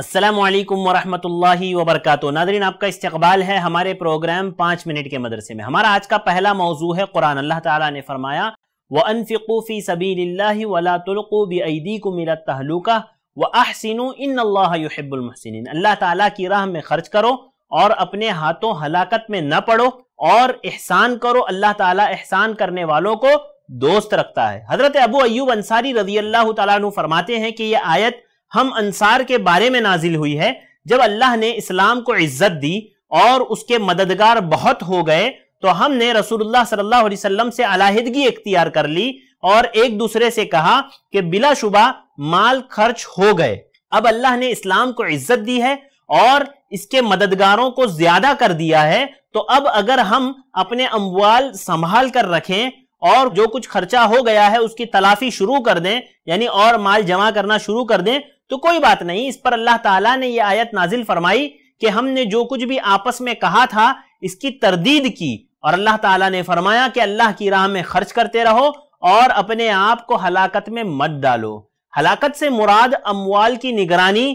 असलकम वरहमल वबरक नादरीन आपका इस्तबाल है हमारे प्रोग्राम पाँच मिनट के मदरसे में हमारा आज का पहला मौजू है कुरान अल्लाह ताला ने फरमाया व अनफ़िकूफ़ी सबी वलातुल्कुबीदीकुमिल तहलुका व अहसिन इन अल्लाहबुलमहसिन अल्लाह ताला की राह में खर्च करो और अपने हाथों हलाकत में न पड़ो और एहसान करो अल्लाह ताला एहसान करने वालों को दोस्त रखता है हज़रत अबू अयूब अंसारी रजी अल्लाह तु फरमाते हैं कि यह आयत हम अंसार के बारे में नाजिल हुई है जब अल्लाह ने इस्लाम को इज्जत दी और उसके मददगार बहुत हो गए तो हमने रसूलुल्लाह सल्लल्लाहु अलैहि वसल्लम से अलाहिदगी इख्तियार कर ली और एक दूसरे से कहा कि शुबा माल खर्च हो गए अब अल्लाह ने इस्लाम को इज्जत दी है और इसके मददगारों को ज्यादा कर दिया है तो अब अगर हम अपने अमवाल संभाल कर रखें और जो कुछ खर्चा हो गया है उसकी तलाफी शुरू कर दें यानी और माल जमा करना शुरू कर दें तो कोई बात नहीं इस पर अल्लाह ताला ने यह आयत नाजिल फरमाई कि हमने जो कुछ भी आपस में कहा था इसकी तरदीद की और अल्लाह ताला ने फरमाया कि अल्लाह की राह में खर्च करते रहो और अपने आप को हलाकत में मत डालो हलाकत से मुराद अमवाल की निगरानी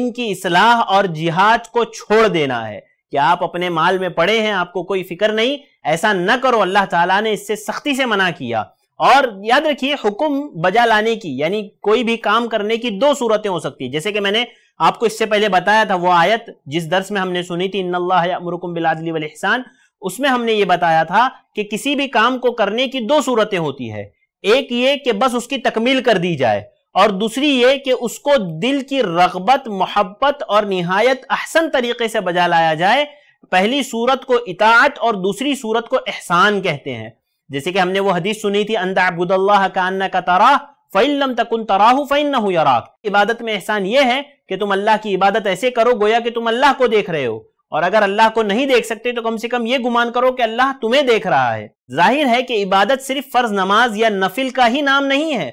इनकी इसलाह और जिहाद को छोड़ देना है कि आप अपने माल में पड़े हैं आपको कोई फिक्र नहीं ऐसा न करो अल्लाह ताला ने इससे सख्ती से मना किया और याद रखिए हुक्म बजा लाने की यानी कोई भी काम करने की दो सूरतें हो सकती है जैसे कि मैंने आपको इससे पहले बताया था वो आयत जिस दर्स में हमने सुनी थी अमरकुम बिलादली वल एहसान उसमें हमने ये बताया था कि किसी भी काम को करने की दो सूरतें होती है एक ये कि बस उसकी तकमील कर दी जाए और दूसरी ये कि उसको दिल की रगबत मोहब्बत और नहायत अहसन तरीके से बजा लाया जाए पहली सूरत को इतात और दूसरी सूरत को एहसान कहते हैं जैसे कि हमने वो हदीस सुनी थी अंदा अबूदल्ला का तरा फ़ैलम तकुन तराहू फ़ैन यराक इबादत में एहसान ये है कि तुम अल्लाह की इबादत ऐसे करो गोया कि तुम अल्लाह को देख रहे हो और अगर अल्लाह को नहीं देख सकते तो कम से कम ये गुमान करो कि अल्लाह तुम्हें देख रहा है जाहिर है कि इबादत सिर्फ फर्ज नमाज या नफिल का ही नाम नहीं है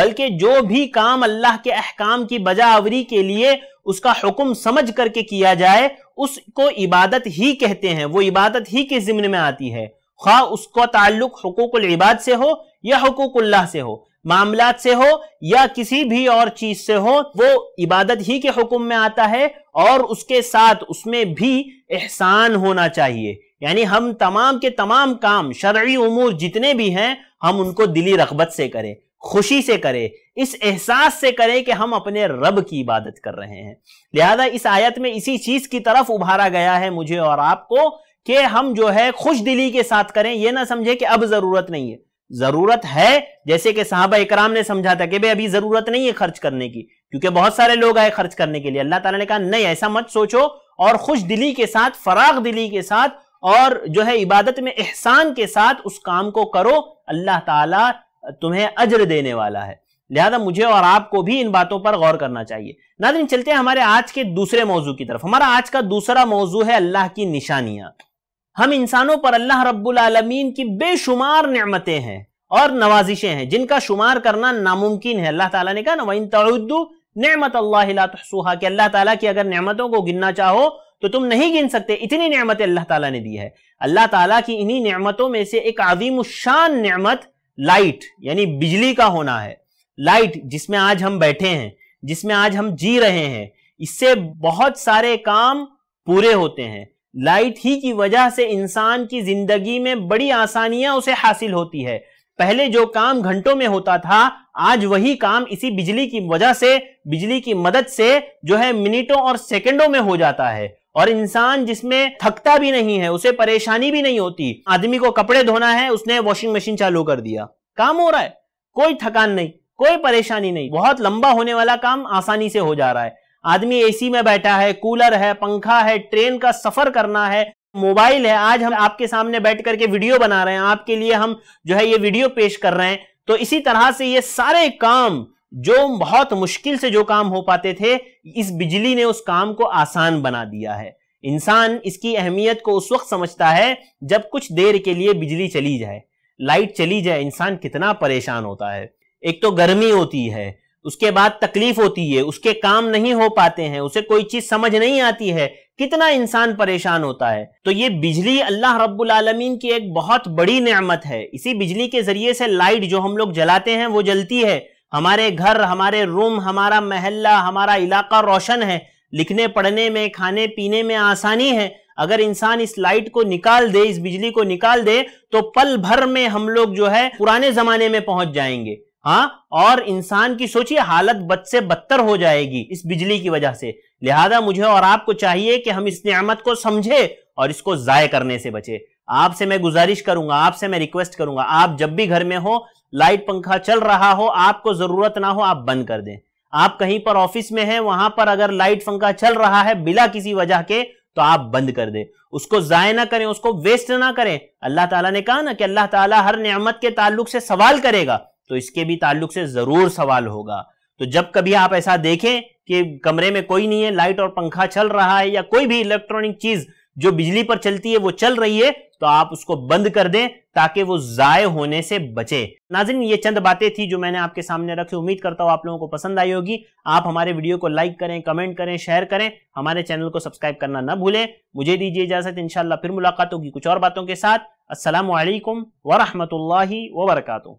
बल्कि जो भी काम अल्लाह के अहकाम की बजावरी के लिए उसका हुक्म समझ करके किया जाए उसको इबादत ही कहते हैं वो इबादत ही के जिम्न में आती है खा उसका ताल्लुक हकूकुल इबाद से हो या हकूकुल्लाह से हो मामलात से हो या किसी भी और चीज से हो वो इबादत ही के हुक्म में आता है और उसके साथ उसमें भी एहसान होना चाहिए यानी हम तमाम के तमाम काम शर्य उमूर जितने भी हैं हम उनको दिली रगबत से करें खुशी से करें इस एहसास से करें कि हम अपने रब की इबादत कर रहे हैं लिहाजा इस आयत में इसी चीज की तरफ उभारा गया है मुझे और आपको कि हम जो है खुश दिली के साथ करें यह ना समझे कि अब जरूरत नहीं है जरूरत है जैसे कि साहबा इकराम ने समझा था कि भाई अभी जरूरत नहीं है खर्च करने की क्योंकि बहुत सारे लोग आए खर्च करने के लिए अल्लाह ताला ने कहा नहीं ऐसा मत सोचो और खुश दिली के साथ फराग दिली के साथ और जो है इबादत में एहसान के साथ उस काम को करो अल्लाह ताला तुम्हें अजर देने वाला है लिहाजा मुझे और आपको भी इन बातों पर गौर करना चाहिए नाजरीन चलते हैं हमारे आज के दूसरे मौजू की तरफ हमारा आज का दूसरा मौजू है अल्लाह की निशानियां हम इंसानों पर अल्लाह रब्बुल आलमीन की बेशुमार नेमतें हैं और नवाजिशें हैं जिनका शुमार करना नामुमकिन है अल्लाह ताला ने कहा ना वइन तउद्दू नेमत अल्लाह कि अल्लाह ताला की अगर नेमतों को गिनना चाहो तो तुम नहीं गिन सकते इतनी नेमतें अल्लाह ताला ने दी है अल्लाह ताला की इन्हीं नेमतों में से एक आजीम शान नेमत लाइट यानी बिजली का होना है लाइट जिसमें आज हम बैठे हैं जिसमें आज हम जी रहे हैं इससे बहुत सारे काम पूरे होते हैं लाइट ही की वजह से इंसान की जिंदगी में बड़ी आसानियां उसे हासिल होती है पहले जो काम घंटों में होता था आज वही काम इसी बिजली की वजह से बिजली की मदद से जो है मिनटों और सेकंडों में हो जाता है और इंसान जिसमें थकता भी नहीं है उसे परेशानी भी नहीं होती आदमी को कपड़े धोना है उसने वॉशिंग मशीन चालू कर दिया काम हो रहा है कोई थकान नहीं कोई परेशानी नहीं बहुत लंबा होने वाला काम आसानी से हो जा रहा है आदमी एसी में बैठा है कूलर है पंखा है ट्रेन का सफर करना है मोबाइल है आज हम आपके सामने बैठ करके वीडियो बना रहे हैं आपके लिए हम जो है ये वीडियो पेश कर रहे हैं तो इसी तरह से ये सारे काम जो बहुत मुश्किल से जो काम हो पाते थे इस बिजली ने उस काम को आसान बना दिया है इंसान इसकी अहमियत को उस वक्त समझता है जब कुछ देर के लिए बिजली चली जाए लाइट चली जाए इंसान कितना परेशान होता है एक तो गर्मी होती है उसके बाद तकलीफ होती है उसके काम नहीं हो पाते हैं उसे कोई चीज समझ नहीं आती है कितना इंसान परेशान होता है तो ये बिजली अल्लाह रब्बुल आलमीन की एक बहुत बड़ी नेमत है इसी बिजली के जरिए से लाइट जो हम लोग जलाते हैं वो जलती है हमारे घर हमारे रूम हमारा महल्ला हमारा इलाका रोशन है लिखने पढ़ने में खाने पीने में आसानी है अगर इंसान इस लाइट को निकाल दे इस बिजली को निकाल दे तो पल भर में हम लोग जो है पुराने जमाने में पहुंच जाएंगे हाँ और इंसान की सोचिए हालत बद से बदतर हो जाएगी इस बिजली की वजह से लिहाजा मुझे और आपको चाहिए कि हम इस नियामत को समझे और इसको ज़ाय करने से बचे आपसे मैं गुजारिश करूंगा आपसे मैं रिक्वेस्ट करूंगा आप जब भी घर में हो लाइट पंखा चल रहा हो आपको ज़रूरत ना हो आप बंद कर दें आप कहीं पर ऑफिस में हैं वहां पर अगर लाइट पंखा चल रहा है बिना किसी वजह के तो आप बंद कर दें उसको ज़ाय ना करें उसको वेस्ट ना करें अल्लाह ताला ने कहा ना कि अल्लाह ताला हर नियामत के ताल्लुक से सवाल करेगा तो इसके भी ताल्लुक से जरूर सवाल होगा तो जब कभी आप ऐसा देखें कि कमरे में कोई नहीं है लाइट और पंखा चल रहा है या कोई भी इलेक्ट्रॉनिक चीज जो बिजली पर चलती है वो चल रही है तो आप उसको बंद कर दें ताकि वो ज़ाय होने से बचे नाजिन ये चंद बातें थी जो मैंने आपके सामने रखी उम्मीद करता हूं आप लोगों को पसंद आई होगी आप हमारे वीडियो को लाइक करें कमेंट करें शेयर करें हमारे चैनल को सब्सक्राइब करना ना भूलें मुझे दीजिए इजाजत इनशाला फिर मुलाकात होगी कुछ और बातों के साथ असलम वरहमत ला वरकू